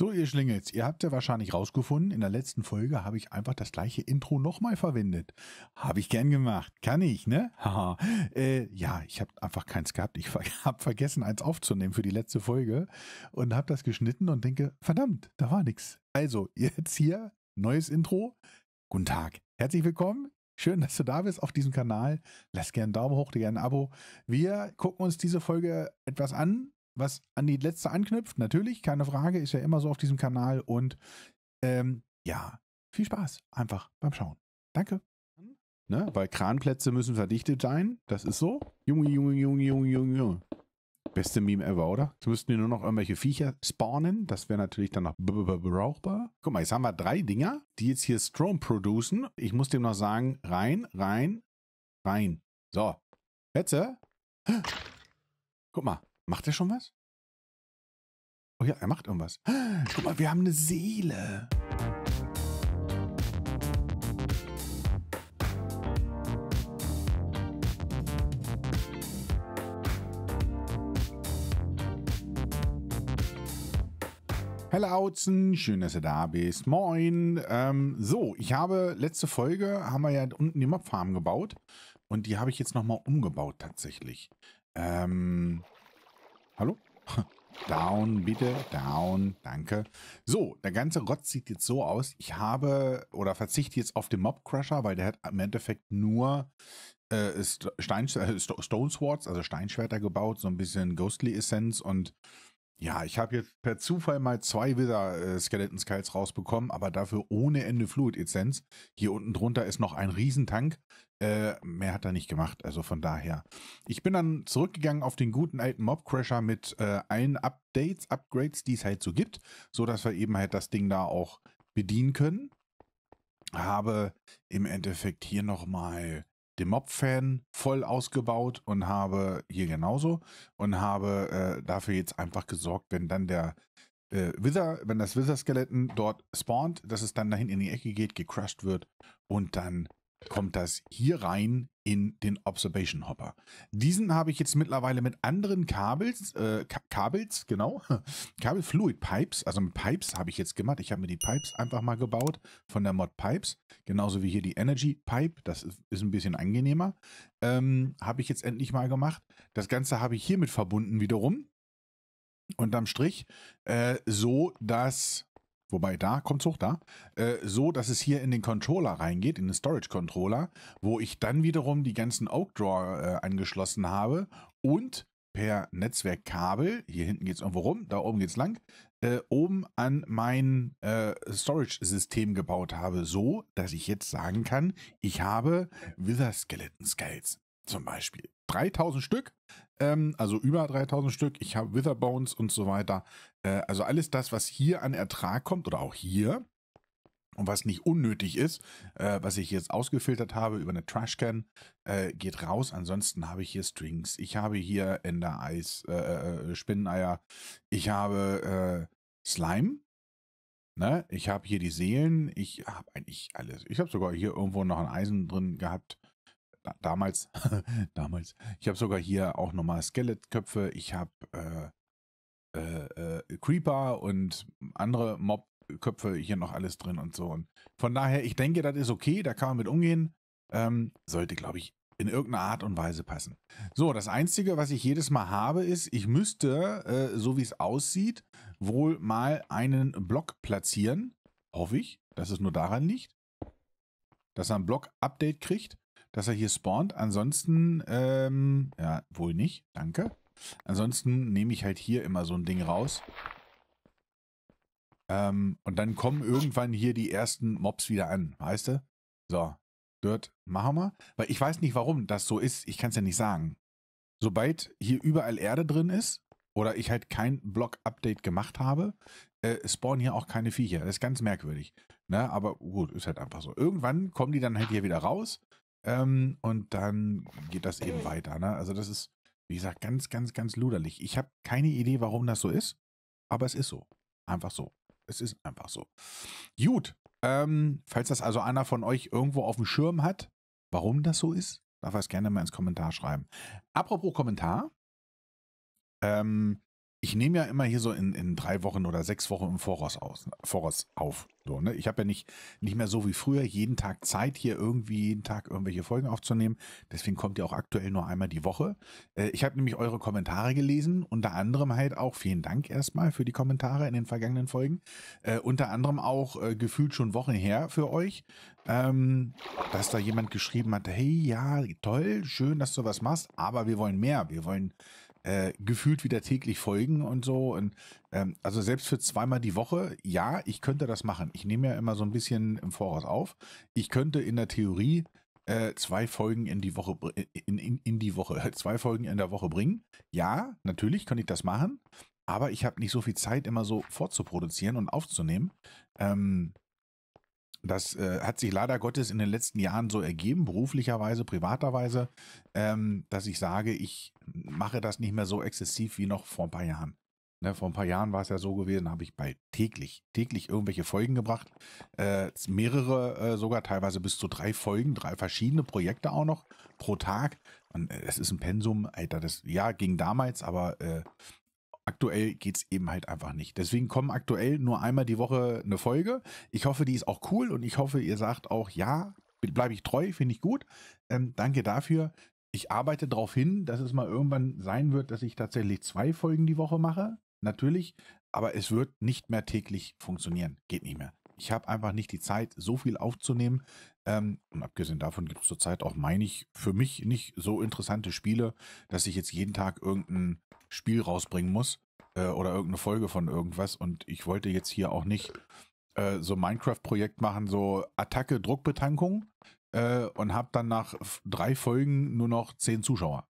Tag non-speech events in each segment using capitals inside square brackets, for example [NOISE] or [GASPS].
So, ihr Schlingels, ihr habt ja wahrscheinlich rausgefunden, in der letzten Folge habe ich einfach das gleiche Intro nochmal verwendet. Habe ich gern gemacht. Kann ich, ne? [LAUGHS] Haha. äh, ja, ich habe einfach keins gehabt. Ich [LAUGHS] habe vergessen, eins aufzunehmen für die letzte Folge und habe das geschnitten und denke, verdammt, da war nichts. Also, jetzt hier, neues Intro. Guten Tag. Herzlich willkommen. Schön, dass du da bist auf diesem Kanal. Lass gerne einen Daumen hoch, dir gerne ein Abo. Wir gucken uns diese Folge etwas an, was an die letzte anknüpft. Natürlich, keine Frage, ist ja immer so auf diesem Kanal. Und ähm, ja, viel Spaß einfach beim Schauen. Danke. Ne? Weil Kranplätze müssen verdichtet sein. Das ist so. Junge, Junge, Junge, Junge, Junge, Junge. Beste Meme ever, oder? Jetzt müssten wir nur noch irgendwelche Viecher spawnen. Das wäre natürlich dann noch brauchbar. Guck mal, jetzt haben wir drei Dinger, die jetzt hier Strom producen. Ich muss dem noch sagen, rein, rein, rein. So. Jetzt. Guck mal. Macht er schon was? Oh ja, er macht irgendwas. [GASPS] Guck mal, wir haben eine Seele. Hallo Autzen, schön, dass ihr da bist. Moin. Ähm, so, ich habe letzte Folge, haben wir ja unten die Mobfarm gebaut. Und die habe ich jetzt nochmal umgebaut tatsächlich. Ähm, Hallo? [LAUGHS] Down, bitte. Down. Danke. So, der ganze Rotz sieht jetzt so aus. Ich habe oder verzichte jetzt auf den Mob Crusher, weil der hat im Endeffekt nur äh, Stein, äh, Stone Swords, also Steinschwerter gebaut, so ein bisschen Ghostly Essenz und ja, ich habe jetzt per Zufall mal zwei Wither äh, Skeleton Skulls rausbekommen, aber dafür ohne Ende Fluid Essenz. Hier unten drunter ist noch ein Riesentank. Äh, mehr hat er nicht gemacht, also von daher. Ich bin dann zurückgegangen auf den guten alten Mobcrasher mit äh, allen Updates, Upgrades, die es halt so gibt, so dass wir eben halt das Ding da auch bedienen können. Habe im Endeffekt hier nochmal dem Mob-Fan voll ausgebaut und habe hier genauso und habe äh, dafür jetzt einfach gesorgt, wenn dann der äh, Wither, wenn das Wither-Skeletten dort spawnt, dass es dann dahin in die Ecke geht, gecrushed wird und dann kommt das hier rein in den Observation Hopper. Diesen habe ich jetzt mittlerweile mit anderen Kabels, äh, Kabels, genau, [LAUGHS] Kabel Fluid Pipes, also mit Pipes habe ich jetzt gemacht. Ich habe mir die Pipes einfach mal gebaut von der Mod Pipes, genauso wie hier die Energy Pipe, das ist ein bisschen angenehmer, ähm, habe ich jetzt endlich mal gemacht. Das Ganze habe ich hiermit verbunden wiederum unterm Strich, äh, so dass wobei da kommt es hoch da, äh, so dass es hier in den Controller reingeht, in den Storage Controller, wo ich dann wiederum die ganzen Oakdraw äh, angeschlossen habe und per Netzwerkkabel, hier hinten geht es irgendwo rum, da oben geht es lang, äh, oben an mein äh, Storage-System gebaut habe, so dass ich jetzt sagen kann, ich habe Wither Skeleton Scales zum Beispiel 3000 Stück, ähm, also über 3000 Stück. Ich habe Witherbones und so weiter. Äh, also alles das, was hier an Ertrag kommt oder auch hier und was nicht unnötig ist, äh, was ich jetzt ausgefiltert habe über eine Trashcan, äh, geht raus. Ansonsten habe ich hier Strings, ich habe hier Ender-Eis, äh, äh, äh, Spinneneier, ich habe äh, Slime. Ne? Ich habe hier die Seelen, ich habe eigentlich alles. Ich habe sogar hier irgendwo noch ein Eisen drin gehabt da, damals, [LAUGHS] damals, ich habe sogar hier auch nochmal Skelettköpfe, ich habe äh, äh, äh, Creeper und andere Mobköpfe hier noch alles drin und so. Und von daher, ich denke, das ist okay, da kann man mit umgehen. Ähm, sollte, glaube ich, in irgendeiner Art und Weise passen. So, das Einzige, was ich jedes Mal habe, ist, ich müsste, äh, so wie es aussieht, wohl mal einen Block platzieren. Hoffe ich, dass es nur daran liegt, dass er einen Block-Update kriegt dass er hier spawnt. Ansonsten, ähm, ja, wohl nicht. Danke. Ansonsten nehme ich halt hier immer so ein Ding raus. Ähm, und dann kommen irgendwann hier die ersten Mobs wieder an, weißt du? So, Dirt machen wir. Weil ich weiß nicht, warum das so ist. Ich kann es ja nicht sagen. Sobald hier überall Erde drin ist oder ich halt kein Block-Update gemacht habe, äh, spawnen hier auch keine Viecher. Das ist ganz merkwürdig. Ne? Aber gut, ist halt einfach so. Irgendwann kommen die dann halt hier wieder raus ähm, und dann geht das eben weiter. Ne? Also das ist, wie gesagt, ganz, ganz, ganz luderlich. Ich habe keine Idee, warum das so ist, aber es ist so. Einfach so. Es ist einfach so. Gut, ähm, falls das also einer von euch irgendwo auf dem Schirm hat, warum das so ist, darf er es gerne mal ins Kommentar schreiben. Apropos Kommentar. Ähm, ich nehme ja immer hier so in, in drei Wochen oder sechs Wochen im Voraus, aus, Voraus auf. So, ne? Ich habe ja nicht, nicht mehr so wie früher jeden Tag Zeit, hier irgendwie jeden Tag irgendwelche Folgen aufzunehmen. Deswegen kommt ihr auch aktuell nur einmal die Woche. Äh, ich habe nämlich eure Kommentare gelesen, unter anderem halt auch, vielen Dank erstmal für die Kommentare in den vergangenen Folgen. Äh, unter anderem auch äh, gefühlt schon Wochen her für euch, ähm, dass da jemand geschrieben hat, hey, ja, toll, schön, dass du was machst, aber wir wollen mehr. Wir wollen äh, gefühlt wieder täglich folgen und so. Und ähm, also selbst für zweimal die Woche, ja, ich könnte das machen. Ich nehme ja immer so ein bisschen im Voraus auf. Ich könnte in der Theorie äh, zwei Folgen in die Woche in, in, in die Woche, [LAUGHS] zwei Folgen in der Woche bringen. Ja, natürlich könnte ich das machen, aber ich habe nicht so viel Zeit, immer so vorzuproduzieren und aufzunehmen. Ähm, das äh, hat sich leider Gottes in den letzten Jahren so ergeben, beruflicherweise, privaterweise, ähm, dass ich sage, ich mache das nicht mehr so exzessiv wie noch vor ein paar Jahren. Ne, vor ein paar Jahren war es ja so gewesen, habe ich bei täglich, täglich irgendwelche Folgen gebracht. Äh, mehrere, äh, sogar teilweise bis zu drei Folgen, drei verschiedene Projekte auch noch pro Tag. Und äh, es ist ein Pensum, Alter, das ja ging damals, aber äh, aktuell geht es eben halt einfach nicht. Deswegen kommen aktuell nur einmal die Woche eine Folge. Ich hoffe, die ist auch cool und ich hoffe, ihr sagt auch, ja, bleibe ich treu, finde ich gut. Ähm, danke dafür. Ich arbeite darauf hin, dass es mal irgendwann sein wird, dass ich tatsächlich zwei Folgen die Woche mache. Natürlich, aber es wird nicht mehr täglich funktionieren. Geht nicht mehr ich habe einfach nicht die Zeit, so viel aufzunehmen. Ähm, und abgesehen davon gibt es zurzeit auch, meine ich, für mich nicht so interessante Spiele, dass ich jetzt jeden Tag irgendein Spiel rausbringen muss äh, oder irgendeine Folge von irgendwas. Und ich wollte jetzt hier auch nicht äh, so Minecraft-Projekt machen, so Attacke, Druckbetankung äh, und habe dann nach drei Folgen nur noch zehn Zuschauer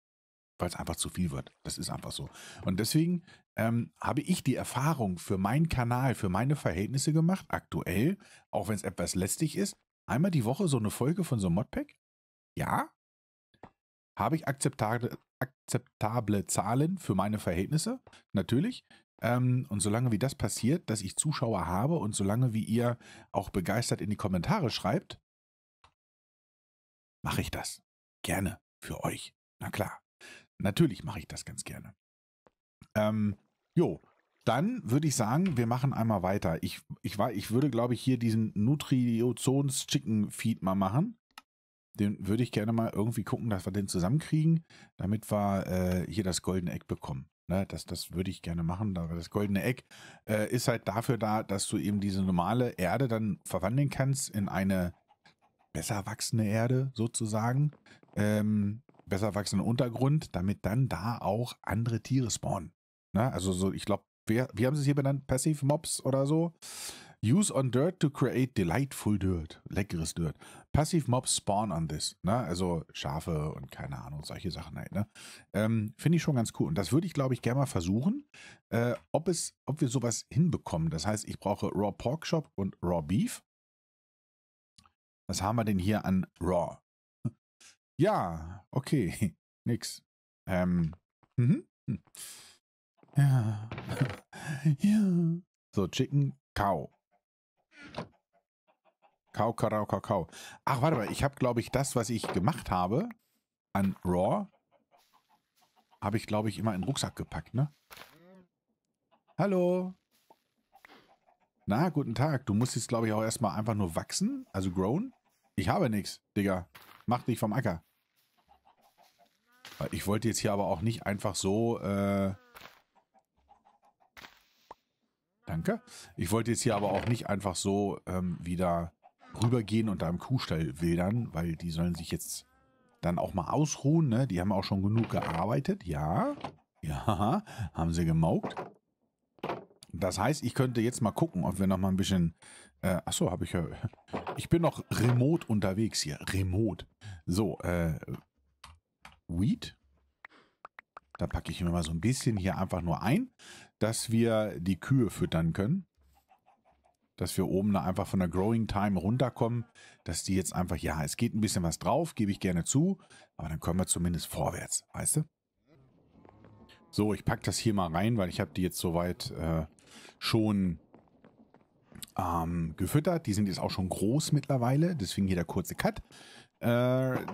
weil es einfach zu viel wird. Das ist einfach so. Und deswegen ähm, habe ich die Erfahrung für meinen Kanal, für meine Verhältnisse gemacht, aktuell, auch wenn es etwas lästig ist, einmal die Woche so eine Folge von so einem Modpack? Ja. Habe ich akzeptable, akzeptable Zahlen für meine Verhältnisse? Natürlich. Ähm, und solange wie das passiert, dass ich Zuschauer habe und solange wie ihr auch begeistert in die Kommentare schreibt, mache ich das. Gerne. Für euch. Na klar. Natürlich mache ich das ganz gerne. Ähm, Jo, dann würde ich sagen, wir machen einmal weiter. Ich, ich, war, ich würde, glaube ich, hier diesen Nutriozons Chicken Feed mal machen. Den würde ich gerne mal irgendwie gucken, dass wir den zusammenkriegen, damit wir äh, hier das goldene Eck bekommen. Ne, das, das würde ich gerne machen. Das goldene Eck äh, ist halt dafür da, dass du eben diese normale Erde dann verwandeln kannst in eine besser wachsende Erde sozusagen. Ähm, besser wachsenden Untergrund, damit dann da auch andere Tiere spawnen. Ne? Also so, ich glaube, wie haben sie es hier benannt? Passive Mobs oder so? Use on dirt to create delightful dirt. Leckeres Dirt. Passive Mobs spawn on this. Ne? Also Schafe und keine Ahnung, solche Sachen halt. Ne? Ähm, Finde ich schon ganz cool. Und das würde ich, glaube ich, gerne mal versuchen, äh, ob, es, ob wir sowas hinbekommen. Das heißt, ich brauche Raw Pork Shop und Raw Beef. Was haben wir denn hier an Raw? Ja, okay. [LAUGHS] Nix. Ähm, mhm. Hm. Ja. [LAUGHS] ja. So, Chicken, Kau. Kau, Karau, Kau. Ach, warte mal, ich habe, glaube ich, das, was ich gemacht habe an Raw, habe ich, glaube ich, immer in den Rucksack gepackt, ne? Hallo. Na, guten Tag. Du musst jetzt, glaube ich, auch erstmal einfach nur wachsen, also grown. Ich habe nichts, Digga. Mach dich vom Acker. Ich wollte jetzt hier aber auch nicht einfach so äh, Danke. Ich wollte jetzt hier aber auch nicht einfach so ähm, wieder rübergehen und da im Kuhstall wildern, weil die sollen sich jetzt dann auch mal ausruhen. Ne? Die haben auch schon genug gearbeitet. Ja, ja, haben sie gemaukt. Das heißt, ich könnte jetzt mal gucken, ob wir noch mal ein bisschen... Äh, achso, habe ich ja... [LAUGHS] Ich bin noch remote unterwegs hier. Remote. So, äh... Weed? Da packe ich mir mal so ein bisschen hier einfach nur ein dass wir die Kühe füttern können. Dass wir oben da einfach von der Growing Time runterkommen, dass die jetzt einfach, ja, es geht ein bisschen was drauf, gebe ich gerne zu, aber dann kommen wir zumindest vorwärts, weißt du? So, ich packe das hier mal rein, weil ich habe die jetzt soweit äh, schon ähm, gefüttert. Die sind jetzt auch schon groß mittlerweile, deswegen hier der kurze Cut. Äh,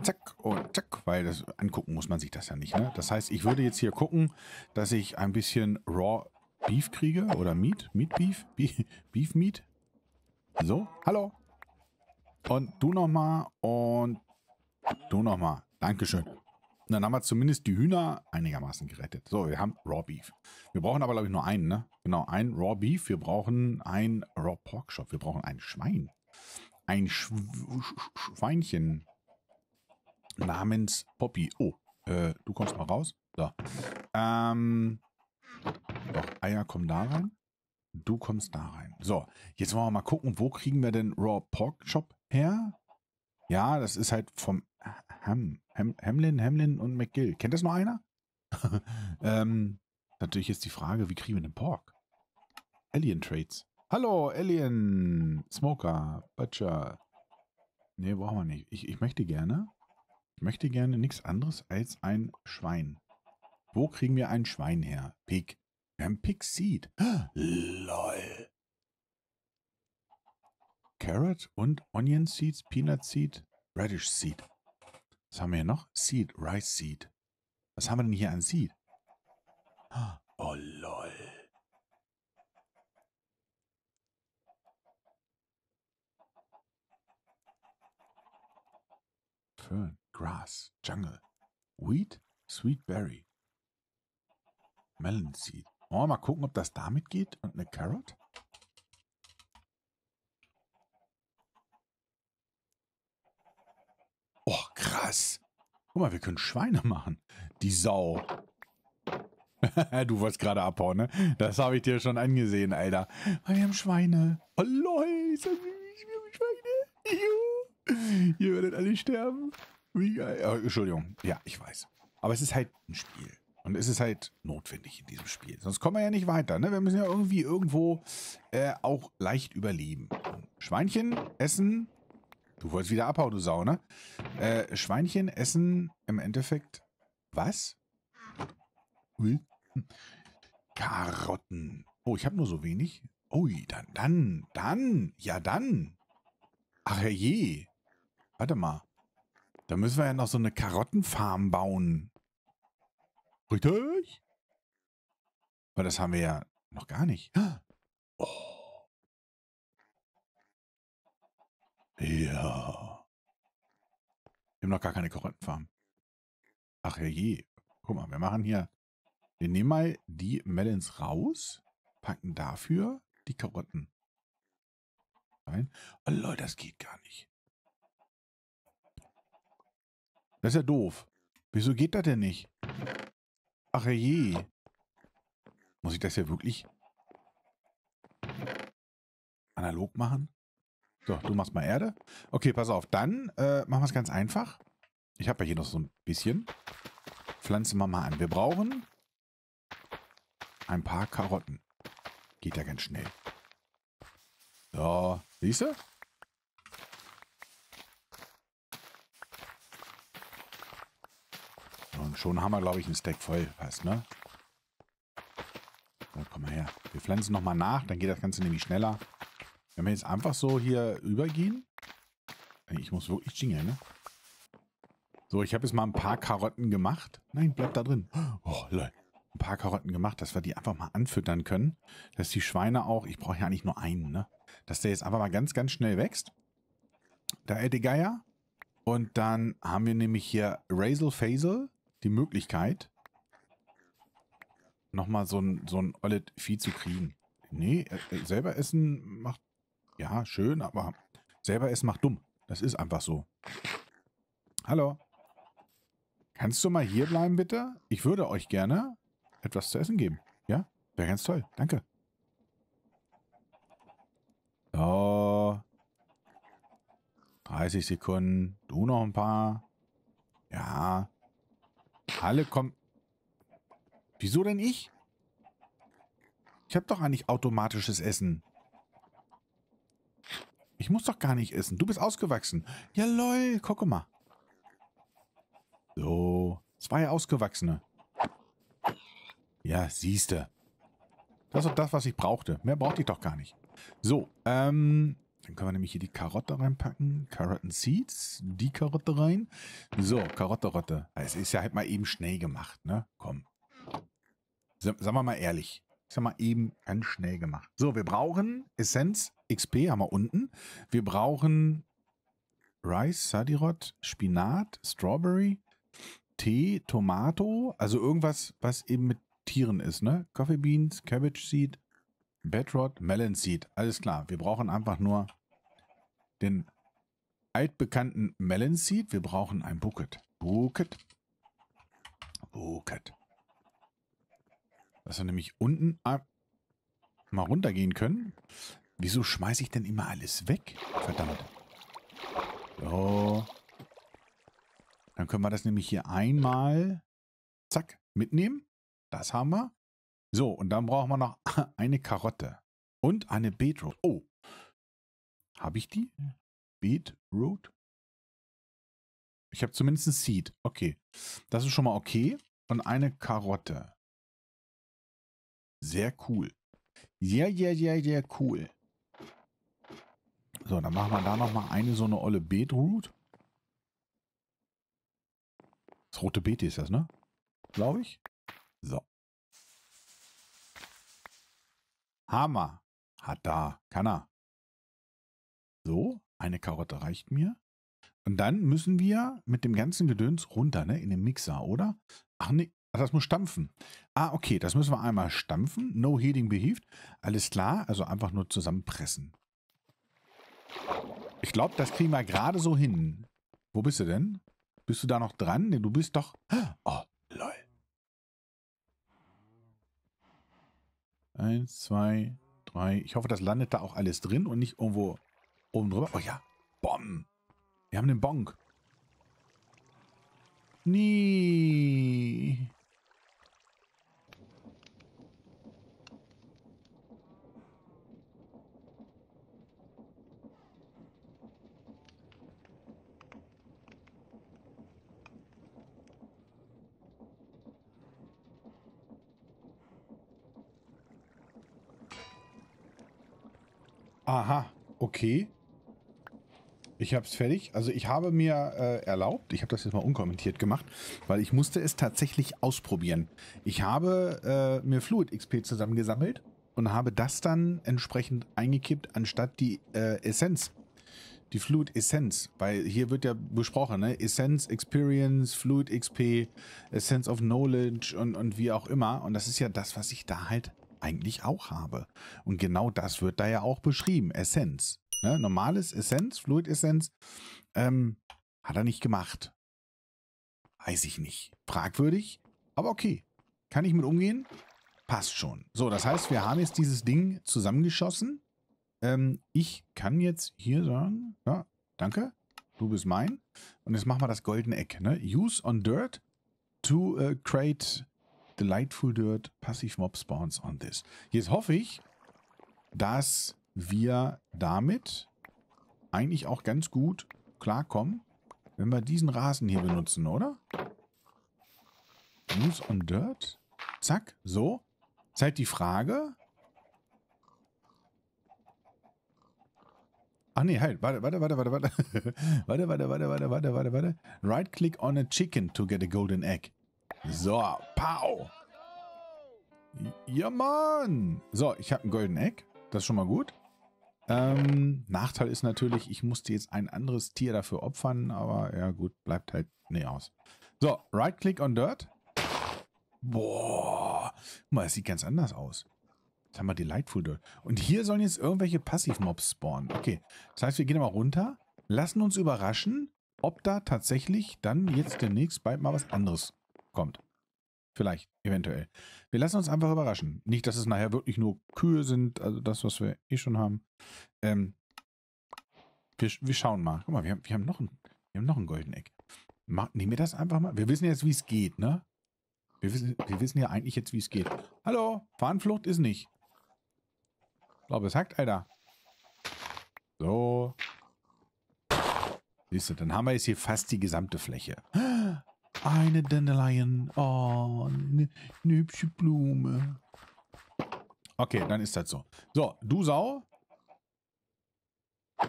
zack und zack, weil das angucken muss man sich das ja nicht. Ne? Das heißt, ich würde jetzt hier gucken, dass ich ein bisschen Raw Beef kriege? Oder Meat? Meat Beef? Beef, Meat? So, hallo. Und du nochmal und du nochmal. Dankeschön. dann haben wir zumindest die Hühner einigermaßen gerettet. So, wir haben Raw Beef. Wir brauchen aber, glaube ich, nur einen, ne? Genau, ein Raw Beef. Wir brauchen ein Raw Pork Shop. Wir brauchen ein Schwein. Ein Schw Schweinchen namens Poppy. Oh, äh, du kommst mal raus. So. Ähm, doch, Eier kommen da rein. Du kommst da rein. So, jetzt wollen wir mal gucken, wo kriegen wir denn Raw Pork Chop her? Ja, das ist halt vom Ham, Ham, Hamlin, Hamlin und McGill. Kennt das noch einer? [LAUGHS] ähm, natürlich ist die Frage, wie kriegen wir den Pork? Alien Trades. Hallo, Alien, Smoker, Butcher. Nee, brauchen wir nicht. Ich, ich möchte gerne, ich möchte gerne nichts anderes als ein Schwein. Wo kriegen wir ein Schwein her? Pig. Wir haben Pig Seed. [GASPS] LOL. Carrot und Onion Seeds, Peanut Seed, Radish Seed. Was haben wir hier noch? Seed, Rice Seed. Was haben wir denn hier an Seed? [GASPS] Oh lol. Fern, Grass, Jungle, Wheat, Sweet Berry, Melon Seed. Oh, mal gucken, ob das damit geht und eine Carrot? Oh, krass. Guck mal, wir können Schweine [LAUGHS] machen. Die Sau. [LAUGHS] du wolltest gerade abhauen, ne? Das habe ich dir schon angesehen, Alter. Ah, wir haben Schweine. Oh, lol. Ist süß? Wir haben Schweine. Ihr werdet alle sterben. Wie geil. Oh, Entschuldigung. Ja, ich weiß. Aber es ist halt ein Spiel. Und es ist halt notwendig in diesem Spiel. Sonst kommen wir ja nicht weiter. Ne? Wir müssen ja irgendwie irgendwo äh, auch leicht überleben. Schweinchen essen. Du wolltest wieder abhauen, du Sau, ne? Äh, Schweinchen essen im Endeffekt was? Karotten. Oh, ich habe nur so wenig. Ui, dann, dann, dann, ja dann. Ach je. Warte mal. Da müssen wir ja noch so eine Karottenfarm bauen. Richtig? Weil das haben wir ja noch gar nicht. Oh. Ja. Wir haben noch gar keine Korinthenfarm. Ach je. Guck mal, wir machen hier. Wir nehmen mal die Melons raus, packen dafür die Karotten Nein. Oh Leute, das geht gar nicht. Das ist ja doof. Wieso geht das denn nicht? Ach je. Muss ich das ja wirklich analog machen? So, du machst mal Erde. Okay, pass auf. Dann äh, machen wir es ganz einfach. Ich habe ja hier noch so ein bisschen. Pflanzen wir mal an. Wir brauchen ein paar Karotten. Geht ja ganz schnell. So, siehst du? komm, schon haben wir, glaube ich, einen Stack voll. Passt, ne? So, komm mal her. Wir pflanzen nochmal nach, dann geht das Ganze nämlich schneller. Wenn wir jetzt einfach so hier übergehen. Ich muss wirklich jingeln, ne? So, ich habe jetzt mal ein paar Karotten gemacht. Nein, bleib da drin. Oh, lol. Ein paar Karotten gemacht, dass wir die einfach mal anfüttern können. Dass die Schweine auch, ich brauche ja nicht nur einen, ne? Dass der jetzt einfach mal ganz, ganz schnell wächst. Da alte äh, Geier. Und dann haben wir nämlich hier Razel Faisal die Möglichkeit, nochmal so ein, so ein Ollet-Vieh zu kriegen. Nee, äh, äh, selber essen macht, ja, schön, aber selber essen macht dumm. Das ist einfach so. Hallo. Kannst du mal hier bleiben, bitte? Ich würde euch gerne etwas zu essen geben. Ja? Wäre ganz toll. Danke. So. 30 Sekunden. Du noch ein paar. Ja. Halle kommt. Wieso denn ich? Ich habe doch eigentlich automatisches Essen. Ich muss doch gar nicht essen. Du bist ausgewachsen. Ja, lol, guck mal. So, zwei Ausgewachsene. Ja, siehste. Das ist doch das, was ich brauchte. Mehr brauchte ich doch gar nicht. So, ähm, dann können wir nämlich hier die Karotte reinpacken. Karotten Seeds, die Karotte rein. So, Karotte Rotte. Es ist ja halt mal eben schnell gemacht, ne? Komm. Sagen wir mal ehrlich. Ich sag mal eben ganz schnell gemacht. So, wir brauchen Essenz, XP haben wir unten. Wir brauchen Rice, Sadirot, Spinat, Strawberry, Tee, Tomato, also irgendwas, was eben mit Tieren ist, ne? Coffee Beans, Cabbage Seed, Bedrod, Melon Seed. Alles klar. Wir brauchen einfach nur den altbekannten Melon Seed. Wir brauchen ein Bucket. Bucket. Bucket. Dass wir nämlich unten mal runtergehen können. Wieso schmeiße ich denn immer alles weg? Verdammt. So. Dann können wir das nämlich hier einmal, zack, mitnehmen. Das haben wir. So, und dann brauchen wir noch [LAUGHS] eine Karotte und eine Beetroot. Oh, habe ich die? Beetroot? Ich habe zumindest ein Seed. Okay, das ist schon mal okay. Und eine Karotte. Sehr cool. Ja, ja, ja, ja, cool. So, dann machen wir da nochmal eine so eine olle Beetroot. Das rote Beete ist das, ne? Glaube ich. So. Hammer. Hat da. Kann er. So, eine Karotte reicht mir. Und dann müssen wir mit dem ganzen Gedöns runter, ne? In den Mixer, oder? Ach nee, Ach, das muss stampfen. Ah, okay, das müssen wir einmal stampfen. No Heating behieft. Alles klar, also einfach nur zusammenpressen. Ich glaube, das kriegen wir gerade so hin. Wo bist du denn? Bist du da noch dran? Nee, du bist doch... Oh, lol. Eins, zwei, drei. Ich hoffe, das landet da auch alles drin und nicht irgendwo oben drüber. Oh ja, Bomben. Wir haben den Bonk. Nie. Aha, okay. Ich habe es fertig. Also ich habe mir äh, erlaubt, ich habe das jetzt mal unkommentiert gemacht, weil ich musste es tatsächlich ausprobieren. Ich habe äh, mir Fluid XP zusammengesammelt und habe das dann entsprechend eingekippt, anstatt die äh, Essenz. Die Fluid Essenz, weil hier wird ja besprochen, ne? Essenz, Experience, Fluid XP, Essence of Knowledge und, und wie auch immer. Und das ist ja das, was ich da halt eigentlich auch habe. Und genau das wird da ja auch beschrieben. Essenz. Ne? Normales Essenz, Fluidessenz, ähm, hat er nicht gemacht. Weiß ich nicht. Fragwürdig, aber okay. Kann ich mit umgehen? Passt schon. So, das heißt, wir haben jetzt dieses Ding zusammengeschossen. Ähm, ich kann jetzt hier sagen, ja, danke, du bist mein. Und jetzt machen wir das goldene Eck. Ne? Use on dirt to uh, create Delightful Dirt Passive Mob Spawns on this. Jetzt hoffe ich, dass wir damit eigentlich auch ganz gut klarkommen, wenn wir diesen Rasen hier benutzen, oder? Use on Dirt. Zack, so. Ist halt die Frage. Ach nee, halt. Warte, warte, warte, warte, warte. [LAUGHS] warte, warte, warte, warte, warte, warte, warte. Right click on a chicken to get a golden egg. So, pow. Ja, Mann. So, ich habe ein Golden Egg. Das ist schon mal gut. Ähm, Nachteil ist natürlich, ich musste jetzt ein anderes Tier dafür opfern, aber ja gut, bleibt halt nee aus. So, Right-Click on Dirt. Boah, guck mal, das sieht ganz anders aus. Jetzt haben wir Delightful Dirt. Und hier sollen jetzt irgendwelche Passivmobs spawnen. Okay, das heißt, wir gehen mal runter, lassen uns überraschen, ob da tatsächlich dann jetzt demnächst bald mal was anderes kommt. Vielleicht, eventuell. Wir lassen uns einfach überraschen. Nicht, dass es nachher wirklich nur Kühe sind, also das, was wir eh schon haben. Ähm, wir, wir schauen mal. Guck mal, wir haben, wir haben noch ein, ein golden Eck. Nehmen wir das einfach mal. Wir wissen jetzt, wie es geht, ne? Wir wissen, wir wissen ja eigentlich jetzt, wie es geht. Hallo, Fahnenflucht ist nicht. Ich glaube, es hackt, Alter. So. Siehst du, dann haben wir jetzt hier fast die gesamte Fläche. Eine Dandelion. Oh, eine ne hübsche Blume. Okay, dann ist das so. So, du Sau.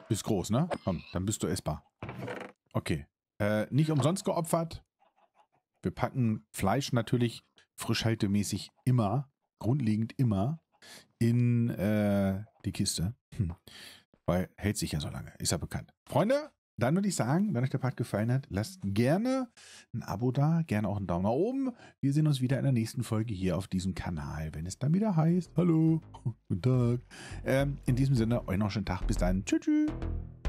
Bist groß, ne? Komm, dann bist du essbar. Okay. Äh, nicht umsonst geopfert. Wir packen Fleisch natürlich frischhaltemäßig immer, grundlegend immer, in äh, die Kiste. Hm. Weil hält sich ja so lange, ist ja bekannt. Freunde, dann würde ich sagen, wenn euch der Part gefallen hat, lasst gerne ein Abo da, gerne auch einen Daumen nach oben. Wir sehen uns wieder in der nächsten Folge hier auf diesem Kanal, wenn es dann wieder heißt. Hallo, [LAUGHS] guten Tag. Ähm, in diesem Sinne, euch noch einen schönen Tag. Bis dann. Tschüss. tschüss.